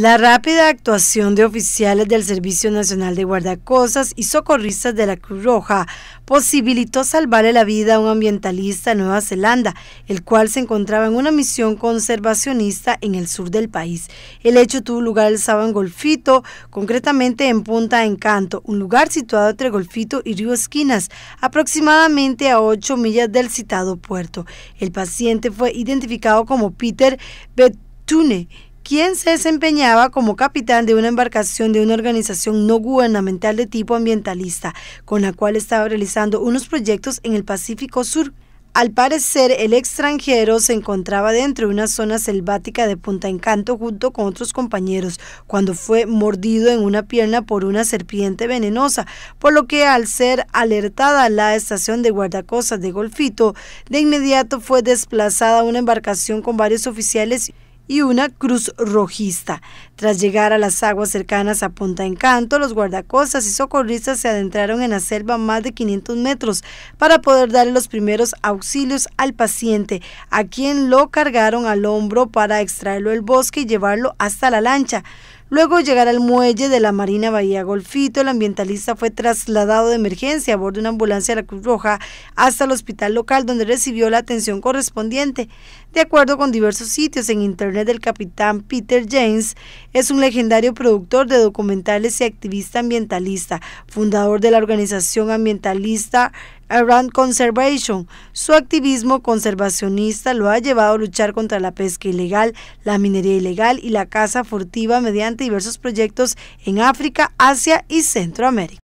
La rápida actuación de oficiales del Servicio Nacional de Guardacosas y socorristas de la Cruz Roja posibilitó salvarle la vida a un ambientalista de Nueva Zelanda, el cual se encontraba en una misión conservacionista en el sur del país. El hecho tuvo lugar el sábado en Golfito, concretamente en Punta Encanto, un lugar situado entre Golfito y Río Esquinas, aproximadamente a 8 millas del citado puerto. El paciente fue identificado como Peter Betune quien se desempeñaba como capitán de una embarcación de una organización no gubernamental de tipo ambientalista, con la cual estaba realizando unos proyectos en el Pacífico Sur. Al parecer, el extranjero se encontraba dentro de una zona selvática de Punta Encanto junto con otros compañeros, cuando fue mordido en una pierna por una serpiente venenosa, por lo que al ser alertada la estación de guardacostas de Golfito, de inmediato fue desplazada una embarcación con varios oficiales y una cruz rojista. Tras llegar a las aguas cercanas a Punta Encanto, los guardacostas y socorristas se adentraron en la selva más de 500 metros para poder dar los primeros auxilios al paciente, a quien lo cargaron al hombro para extraerlo del bosque y llevarlo hasta la lancha. Luego de llegar al muelle de la Marina Bahía Golfito, el ambientalista fue trasladado de emergencia a bordo de una ambulancia de la Cruz Roja hasta el hospital local donde recibió la atención correspondiente. De acuerdo con diversos sitios en internet el capitán Peter James, es un legendario productor de documentales y activista ambientalista, fundador de la organización ambientalista Around Conservation. Su activismo conservacionista lo ha llevado a luchar contra la pesca ilegal, la minería ilegal y la caza furtiva mediante diversos proyectos en África, Asia y Centroamérica.